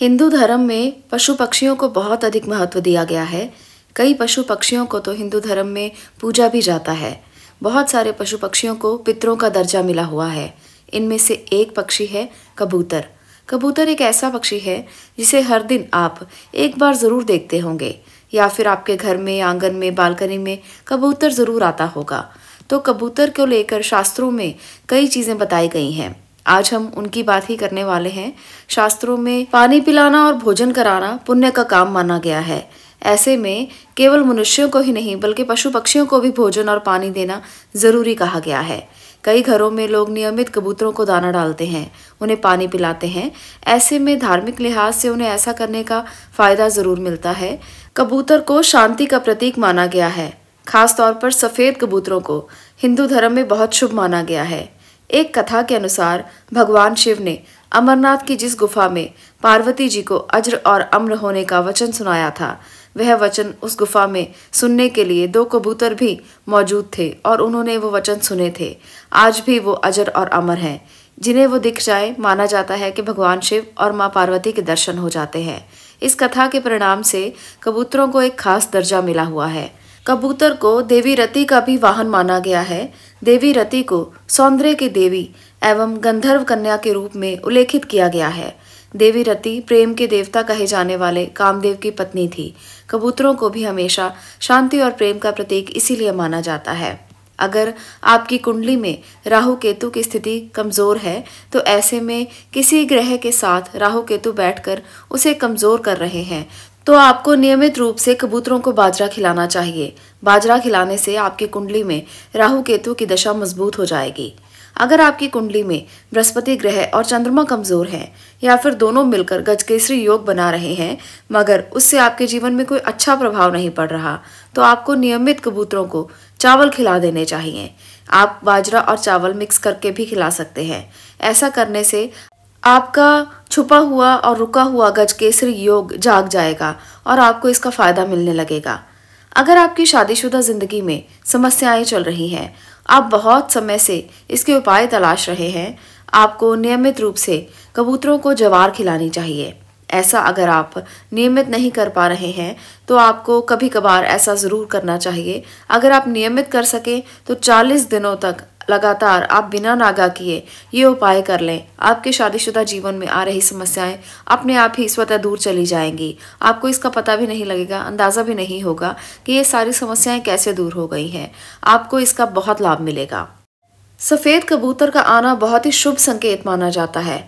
हिंदू धर्म में पशु पक्षियों को बहुत अधिक महत्व दिया गया है कई पशु पक्षियों को तो हिंदू धर्म में पूजा भी जाता है बहुत सारे पशु पक्षियों को पितरों का दर्जा मिला हुआ है इनमें से एक पक्षी है कबूतर कबूतर एक ऐसा पक्षी है जिसे हर दिन आप एक बार ज़रूर देखते होंगे या फिर आपके घर में आंगन में बालकनी में कबूतर ज़रूर आता होगा तो कबूतर को लेकर शास्त्रों में कई चीज़ें बताई गई हैं आज हम उनकी बात ही करने वाले हैं शास्त्रों में पानी पिलाना और भोजन कराना पुण्य का काम माना गया है ऐसे में केवल मनुष्यों को ही नहीं बल्कि पशु पक्षियों को भी भोजन और पानी देना ज़रूरी कहा गया है कई घरों में लोग नियमित कबूतरों को दाना डालते हैं उन्हें पानी पिलाते हैं ऐसे में धार्मिक लिहाज से उन्हें ऐसा करने का फ़ायदा ज़रूर मिलता है कबूतर को शांति का प्रतीक माना गया है खास तौर पर सफ़ेद कबूतरों को हिंदू धर्म में बहुत शुभ माना गया है एक कथा के अनुसार भगवान शिव ने अमरनाथ की जिस गुफा में पार्वती जी को अज्र और अम्र होने का वचन सुनाया था वह वचन उस गुफा में सुनने के लिए दो कबूतर भी मौजूद थे और उन्होंने वो वचन सुने थे आज भी वो अजर और अमर हैं जिन्हें वो दिख जाए माना जाता है कि भगवान शिव और माँ पार्वती के दर्शन हो जाते हैं इस कथा के परिणाम से कबूतरों को एक खास दर्जा मिला हुआ है कबूतर को देवी रति का भी वाहन माना गया है देवी रति को सौंदर्य की देवी एवं गंधर्व कन्या के रूप में उल्लेखित किया गया है देवी रति प्रेम के देवता कहे जाने वाले कामदेव की पत्नी थी कबूतरों को भी हमेशा शांति और प्रेम का प्रतीक इसीलिए माना जाता है अगर आपकी कुंडली में राहु केतु की स्थिति कमज़ोर है तो ऐसे में किसी ग्रह के साथ राहु केतु बैठकर उसे कमज़ोर कर रहे हैं तो आपको नियमित रूप से कबूतरों को बाजरा खिलाना चाहिए बाजरा खिलाने से आपकी कुंडली में राहु केतु की दशा मजबूत हो जाएगी अगर आपकी कुंडली में बृहस्पति ग्रह और चंद्रमा कमजोर है या फिर दोनों मिलकर गजकेसरी योग बना रहे हैं मगर उससे आपके जीवन में कोई अच्छा प्रभाव नहीं पड़ रहा तो आपको नियमित कबूतरों को चावल खिला देने चाहिए आप बाजरा और चावल मिक्स करके भी खिला सकते हैं ऐसा करने से आपका छुपा हुआ और रुका हुआ गज केसरी योग जाग जाएगा और आपको इसका फ़ायदा मिलने लगेगा अगर आपकी शादीशुदा ज़िंदगी में समस्याएं चल रही हैं आप बहुत समय से इसके उपाय तलाश रहे हैं आपको नियमित रूप से कबूतरों को जवार खिलानी चाहिए ऐसा अगर आप नियमित नहीं कर पा रहे हैं तो आपको कभी कभार ऐसा ज़रूर करना चाहिए अगर आप नियमित कर सकें तो 40 दिनों तक लगातार आप बिना नागा किए ये उपाय कर लें आपके शादीशुदा जीवन में आ रही समस्याएं अपने आप ही स्वतः दूर चली जाएंगी आपको इसका पता भी नहीं लगेगा अंदाज़ा भी नहीं होगा कि ये सारी समस्याएं कैसे दूर हो गई हैं आपको इसका बहुत लाभ मिलेगा सफ़ेद कबूतर का आना बहुत ही शुभ संकेत माना जाता है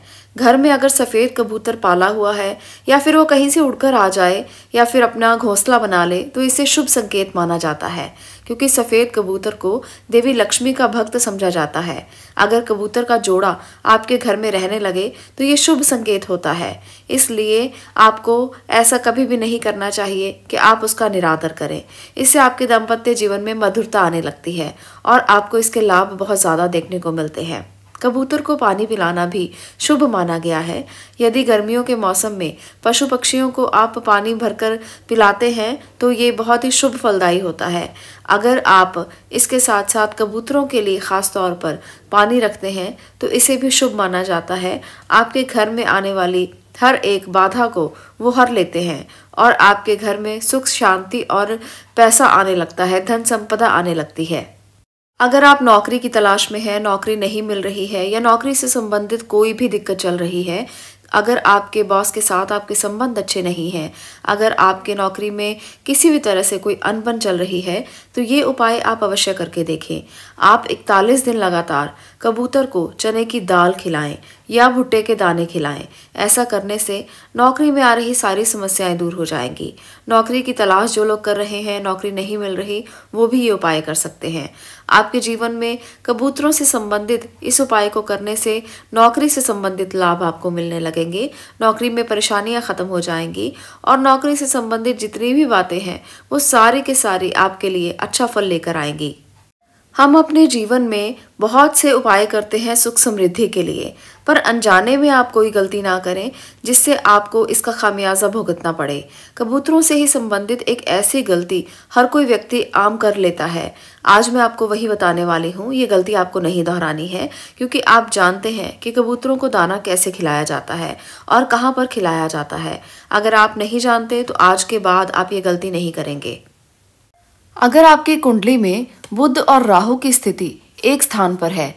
घर में अगर सफ़ेद कबूतर पाला हुआ है या फिर वो कहीं से उड़कर आ जाए या फिर अपना घोंसला बना ले तो इसे शुभ संकेत माना जाता है क्योंकि सफ़ेद कबूतर को देवी लक्ष्मी का भक्त समझा जाता है अगर कबूतर का जोड़ा आपके घर में रहने लगे तो ये शुभ संकेत होता है इसलिए आपको ऐसा कभी भी नहीं करना चाहिए कि आप उसका निरादर करें इससे आपके दाम्पत्य जीवन में मधुरता आने लगती है और आपको इसके लाभ बहुत ज़्यादा देखने को मिलते हैं कबूतर को पानी पिलाना भी शुभ माना गया है यदि गर्मियों के मौसम में पशु पक्षियों को आप पानी भरकर पिलाते हैं तो ये बहुत ही शुभ फलदायी होता है अगर आप इसके साथ साथ कबूतरों के लिए ख़ास तौर पर पानी रखते हैं तो इसे भी शुभ माना जाता है आपके घर में आने वाली हर एक बाधा को वो हर लेते हैं और आपके घर में सुख शांति और पैसा आने लगता है धन संपदा आने लगती है अगर आप नौकरी की तलाश में हैं नौकरी नहीं मिल रही है या नौकरी से संबंधित कोई भी दिक्कत चल रही है अगर आपके बॉस के साथ आपके संबंध अच्छे नहीं हैं अगर आपके नौकरी में किसी भी तरह से कोई अनबन चल रही है तो ये उपाय आप अवश्य करके देखें आप इकतालीस दिन लगातार कबूतर को चने की दाल खिलाएं या भुट्टे के दाने खिलाएं ऐसा करने से नौकरी में आ रही सारी समस्याएं दूर हो जाएंगी नौकरी की तलाश जो लोग कर रहे हैं नौकरी नहीं मिल रही वो भी ये उपाय कर सकते हैं आपके जीवन में कबूतरों से संबंधित इस उपाय को करने से नौकरी से संबंधित लाभ आपको मिलने लगेंगे नौकरी में परेशानियां ख़त्म हो जाएंगी और नौकरी से संबंधित जितनी भी बातें हैं वो सारी के सारी आपके लिए अच्छा फल लेकर आएंगी हम अपने जीवन में बहुत से उपाय करते हैं सुख समृद्धि के लिए पर अनजाने में आप कोई गलती ना करें जिससे आपको इसका खामियाजा भुगतना पड़े कबूतरों से ही संबंधित एक ऐसी गलती हर कोई व्यक्ति आम कर लेता है आज मैं आपको वही बताने वाली हूँ ये गलती आपको नहीं दोहरानी है क्योंकि आप जानते हैं कि कबूतरों को दाना कैसे खिलाया जाता है और कहाँ पर खिलाया जाता है अगर आप नहीं जानते तो आज के बाद आप ये गलती नहीं करेंगे अगर आपकी कुंडली में बुद्ध और राहु की स्थिति एक स्थान पर है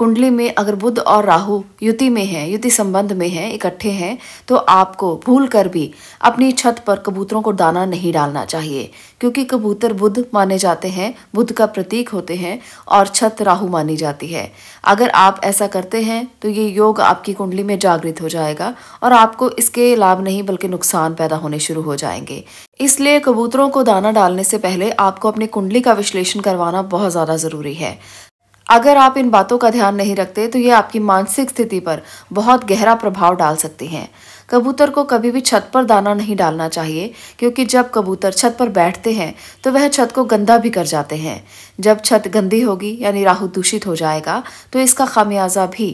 कुंडली में अगर बुध और राहु युति में है युति संबंध में है इकट्ठे हैं तो आपको भूल कर भी अपनी छत पर कबूतरों को दाना नहीं डालना चाहिए क्योंकि कबूतर बुध माने जाते हैं बुध का प्रतीक होते हैं और छत राहु मानी जाती है अगर आप ऐसा करते हैं तो ये योग आपकी कुंडली में जागृत हो जाएगा और आपको इसके लाभ नहीं बल्कि नुकसान पैदा होने शुरू हो जाएंगे इसलिए कबूतरों को दाना डालने से पहले आपको अपनी कुंडली का विश्लेषण करवाना बहुत ज़्यादा ज़रूरी है अगर आप इन बातों का ध्यान नहीं रखते तो ये आपकी मानसिक स्थिति पर बहुत गहरा प्रभाव डाल सकती हैं कबूतर को कभी भी छत पर दाना नहीं डालना चाहिए क्योंकि जब कबूतर छत पर बैठते हैं तो वह छत को गंदा भी कर जाते हैं जब छत गंदी होगी यानी राहु दूषित हो जाएगा तो इसका खामियाजा भी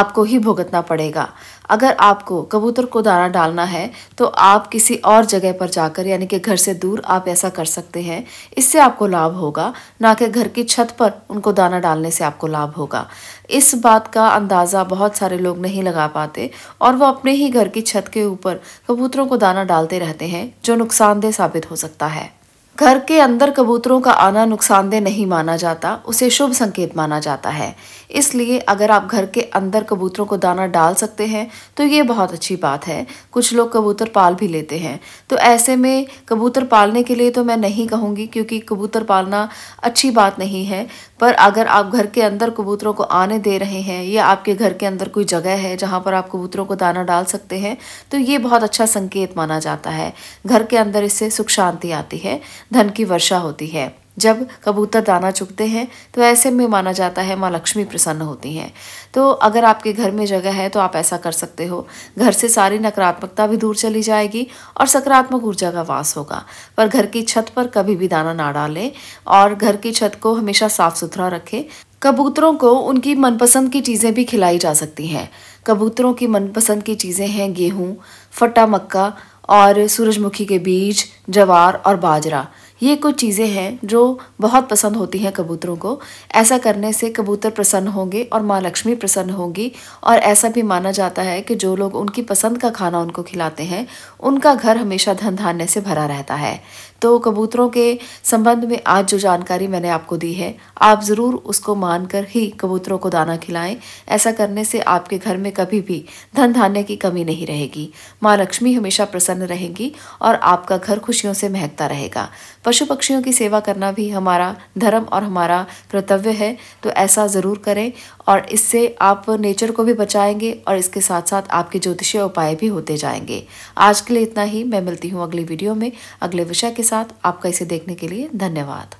आपको ही भुगतना पड़ेगा अगर आपको कबूतर को दाना डालना है तो आप किसी और जगह पर जाकर यानी कि घर से दूर आप ऐसा कर सकते हैं इससे आपको लाभ होगा ना कि घर की छत पर उनको दाना डालने से आपको लाभ होगा इस बात का अंदाज़ा बहुत सारे लोग नहीं लगा पाते और वो अपने ही घर की छत के ऊपर कबूतरों को दाना डालते रहते हैं जो नुकसानदेह साबित हो सकता है घर के अंदर कबूतरों का आना नुकसानदेह नहीं माना जाता उसे शुभ संकेत माना जाता है इसलिए अगर आप घर के अंदर कबूतरों को दाना डाल सकते हैं तो ये बहुत अच्छी बात है कुछ लोग कबूतर पाल भी लेते हैं तो ऐसे में कबूतर पालने के लिए तो मैं नहीं कहूँगी क्योंकि कबूतर पालना अच्छी बात नहीं है पर अगर आप घर के अंदर कबूतरों को आने दे रहे हैं या आपके घर के अंदर कोई जगह है जहाँ पर आप कबूतरों को दाना डाल सकते हैं तो ये बहुत अच्छा संकेत माना जाता है घर के अंदर इससे सुख शांति आती है धन की वर्षा होती है जब कबूतर दाना चुगते हैं तो ऐसे में माना जाता है माँ लक्ष्मी प्रसन्न होती हैं तो अगर आपके घर में जगह है तो आप ऐसा कर सकते हो घर से सारी नकारात्मकता भी दूर चली जाएगी और सकारात्मक ऊर्जा का वास होगा पर घर की छत पर कभी भी दाना ना डालें और घर की छत को हमेशा साफ सुथरा रखें कबूतरों को उनकी मनपसंद की चीज़ें भी खिलाई जा सकती हैं कबूतरों की मनपसंद की चीज़ें हैं गेहूँ फटा मक्का और सूरजमुखी के बीज जवार और बाजरा ये कुछ चीज़ें हैं जो बहुत पसंद होती हैं कबूतरों को ऐसा करने से कबूतर प्रसन्न होंगे और माँ लक्ष्मी प्रसन्न होंगी और ऐसा भी माना जाता है कि जो लोग उनकी पसंद का खाना उनको खिलाते हैं उनका घर हमेशा धन धान्य से भरा रहता है तो कबूतरों के संबंध में आज जो जानकारी मैंने आपको दी है आप ज़रूर उसको मानकर ही कबूतरों को दाना खिलाएं ऐसा करने से आपके घर में कभी भी धन धान्य की कमी नहीं रहेगी माँ लक्ष्मी हमेशा प्रसन्न रहेंगी और आपका घर खुशियों से महकता रहेगा पशु पक्षियों की सेवा करना भी हमारा धर्म और हमारा कर्तव्य है तो ऐसा ज़रूर करें और इससे आप नेचर को भी बचाएंगे और इसके साथ साथ आपके ज्योतिषीय उपाय भी होते जाएंगे आज के लिए इतना ही मैं मिलती हूँ अगली वीडियो में अगले विषय के साथ आपका इसे देखने के लिए धन्यवाद